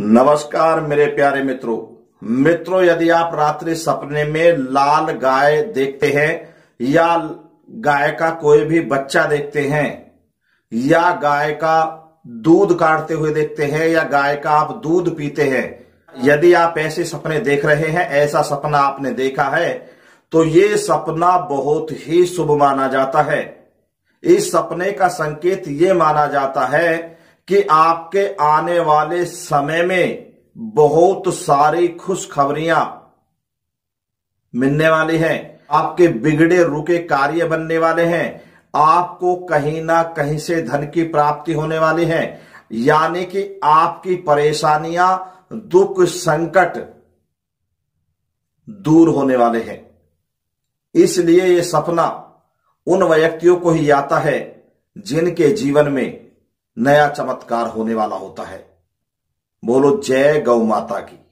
नमस्कार मेरे प्यारे मित्रों मित्रों यदि आप रात्रि सपने में लाल गाय देखते हैं या गाय का कोई भी बच्चा देखते हैं या गाय का दूध काटते हुए देखते हैं या गाय का आप दूध पीते हैं यदि आप ऐसे सपने देख रहे हैं ऐसा सपना आपने देखा है तो ये सपना बहुत ही शुभ माना जाता है इस सपने का संकेत ये माना जाता है कि आपके आने वाले समय में बहुत सारी खुशखबरियां मिलने वाली हैं आपके बिगड़े रुके कार्य बनने वाले हैं आपको कहीं ना कहीं से धन की प्राप्ति होने वाली है यानी कि आपकी परेशानियां दुख संकट दूर होने वाले हैं इसलिए यह सपना उन व्यक्तियों को ही आता है जिनके जीवन में नया चमत्कार होने वाला होता है बोलो जय गौ माता की